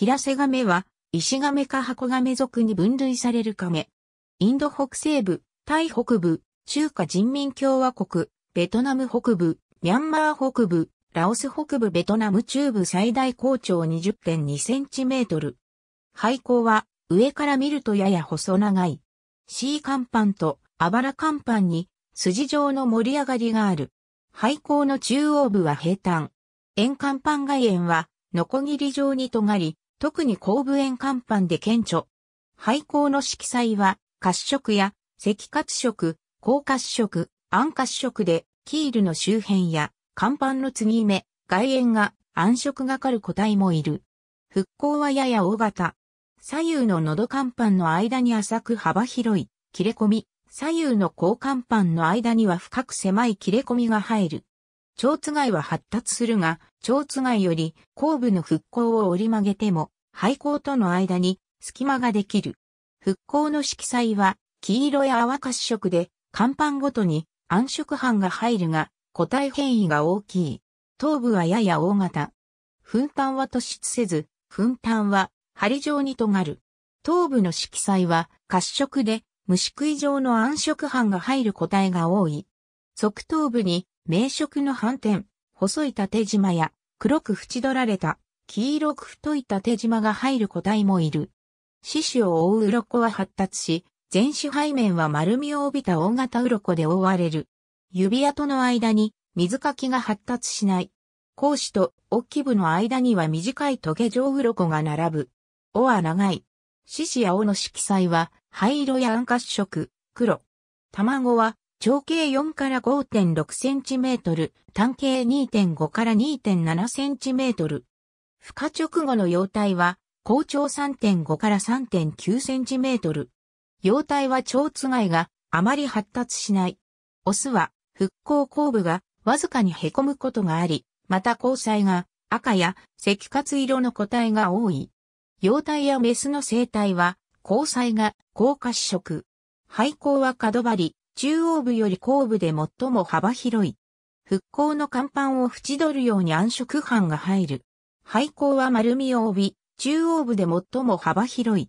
平瀬亀は、石亀か箱亀属に分類される亀。インド北西部、タイ北部、中華人民共和国、ベトナム北部、ミャンマー北部、ラオス北部ベトナム中部最大高潮2 0 2トル。廃校は、上から見るとやや細長い。C 甲板とあばら甲板に筋状の盛り上がりがある。廃校の中央部は平坦。円甲板外縁は、ノコギリ状に尖り、特に後部円甲板で顕著。廃校の色彩は、褐色や赤褐色、高褐色、暗褐色で、キールの周辺や、甲板の継ぎ目、外縁が暗色がかる個体もいる。復興はやや大型。左右の喉甲板の間に浅く幅広い、切れ込み、左右の高甲板の間には深く狭い切れ込みが入る。蝶つがは発達するが、蝶つがより後部の復興を折り曲げても、廃校との間に隙間ができる。復興の色彩は黄色や淡褐色で、甲板ごとに暗色斑が入るが、個体変異が大きい。頭部はやや大型。粉炭は突出せず、粉炭は針状に尖る。頭部の色彩は褐色で、虫食い状の暗色斑が入る個体が多い。側頭部に明色の斑点、細い縦縞や黒く縁取られた黄色く太い縦縞が入る個体もいる。四肢を覆う鱗は発達し、全種背面は丸みを帯びた大型鱗で覆われる。指跡の間に水かきが発達しない。甲子と大き部の間には短い棘状鱗が並ぶ。尾は長い。獅子や尾の色彩は灰色や暗褐色、黒。卵は長径4から5.6センチメートル、単径2.5から2.7センチメートル。孵化直後の幼体は、高長3.5から3.9センチメートル。幼体は蝶つがいがあまり発達しない。オスは復興後部がわずかに凹むことがあり、また交際が赤や赤活色の個体が多い。幼体やメスの生態は交際が高褐色。肺孔は角張り、中央部より後部で最も幅広い。復興の甲板を縁取るように暗色斑が入る。廃校は丸みを帯び、中央部で最も幅広い。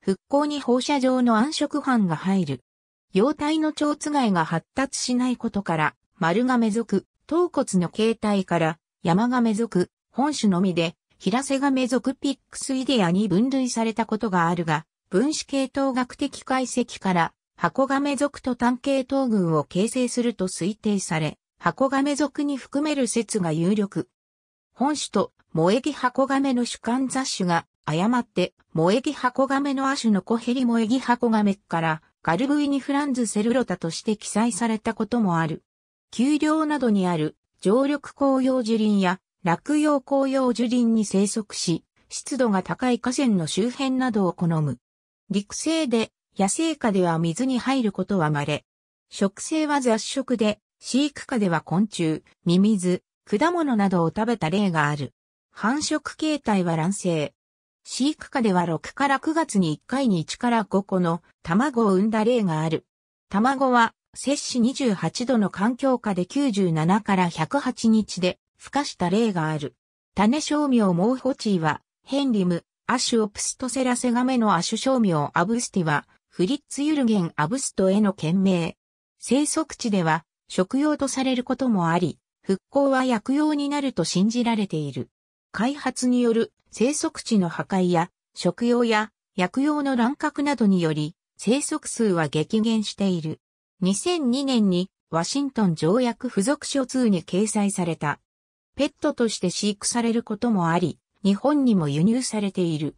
復興に放射状の暗色斑が入る。様体の蝶つがいが発達しないことから、丸が目属、頭骨の形態から、山が目属、本種のみで、平瀬が目属ピックスイデアに分類されたことがあるが、分子系統学的解析から、箱亀属と単系統群を形成すると推定され、箱亀属に含める説が有力。本種と萌木箱亀の主観雑種が、誤って、萌木箱亀の亜種のコヘリ萌木箱亀から、ガルブイニフランズセルロタとして記載されたこともある。丘陵などにある、常緑紅葉樹林や、落葉紅葉樹林に生息し、湿度が高い河川の周辺などを好む。陸生で、野生下では水に入ることは稀。食性は雑食で、飼育下では昆虫、ミミズ、果物などを食べた例がある。繁殖形態は卵生。飼育下では6から9月に1回に1から5個の卵を産んだ例がある。卵は摂氏28度の環境下で97から108日で孵化した例がある。種商名モーホチーは、ヘンリム、アシュオプストセラセガメのアシュ商名アブスティは、フリッツユルゲンアブストへの懸命。生息地では、食用とされることもあり、復興は薬用になると信じられている。開発による生息地の破壊や食用や薬用の乱獲などにより生息数は激減している。2002年にワシントン条約付属書2に掲載された。ペットとして飼育されることもあり、日本にも輸入されている。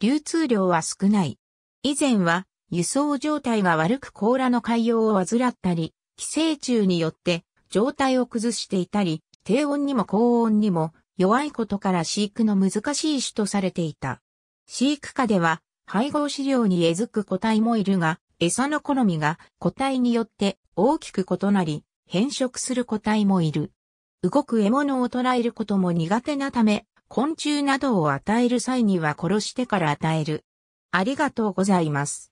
流通量は少ない。以前は輸送状態が悪く甲羅の海洋を患ったり、寄生虫によって状態を崩していたり、低温にも高温にも弱いことから飼育の難しい種とされていた。飼育下では配合飼料にえずく個体もいるが、餌の好みが個体によって大きく異なり、変色する個体もいる。動く獲物を捕らえることも苦手なため、昆虫などを与える際には殺してから与える。ありがとうございます。